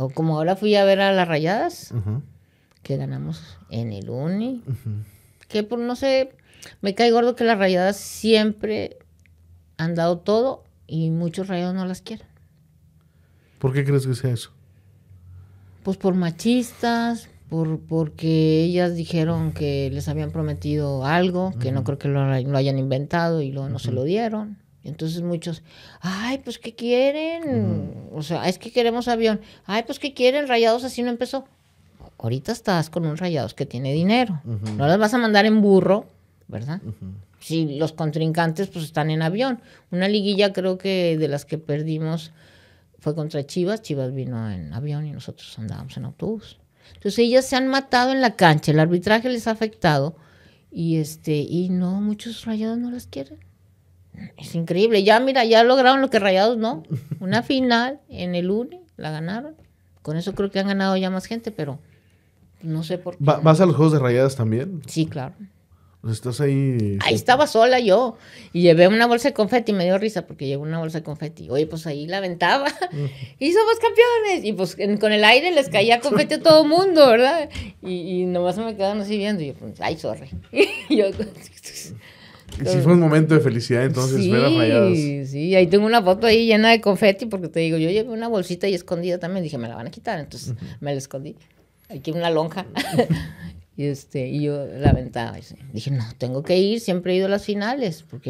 O como ahora fui a ver a las rayadas, que ganamos en el Uni. Que por no sé, me cae gordo que las rayadas siempre han dado todo y muchos rayados no las quieren. ¿Por qué crees que sea eso? Pues por machistas, por, porque ellas dijeron que les habían prometido algo, que no creo que lo, hayan inventado y luego no se lo dieron. Entonces muchos, ay, pues ¿qué quieren? O sea, es que queremos avión. Ay, pues que quieren? Rayados así no empezó. Ahorita estás con un rayados que tiene dinero. No las vas a mandar en burro, ¿verdad? Si los contrincantes pues están en avión. Una liguilla creo que de las que perdimos fue contra Chivas. Chivas vino en avión y nosotros andábamos en autobús. Entonces ellas se han matado en la cancha, el arbitraje les ha afectado y este y no muchos rayados no las quieren. Es increíble. Ya, mira, ya lograron lo que Rayados no. Una final en el UNI, la ganaron. Con eso creo que han ganado ya más gente, pero no sé por qué. ¿Vas a los Juegos de Rayadas también? Sí, claro. Pues estás ahí. Ahí este, estaba sola yo. Y llevé una bolsa de confeti y me dio risa porque llevé una bolsa de confeti. Oye, pues ahí la aventaba. y somos campeones. Y pues con el aire les caía confeti a todo mundo, ¿verdad? Y, y nomás me quedaron así viendo. Y yo, pues, ay, sorry. y yo, y sí fue un momento de felicidad entonces sí, ver a sí. Sí, ahí tengo una foto ahí llena de confeti porque te digo, yo llevé una bolsita y escondida también, dije, me la van a quitar, entonces me la escondí. Aquí una lonja. y este, y yo la aventaba. dije, no, tengo que ir, siempre he ido a las finales porque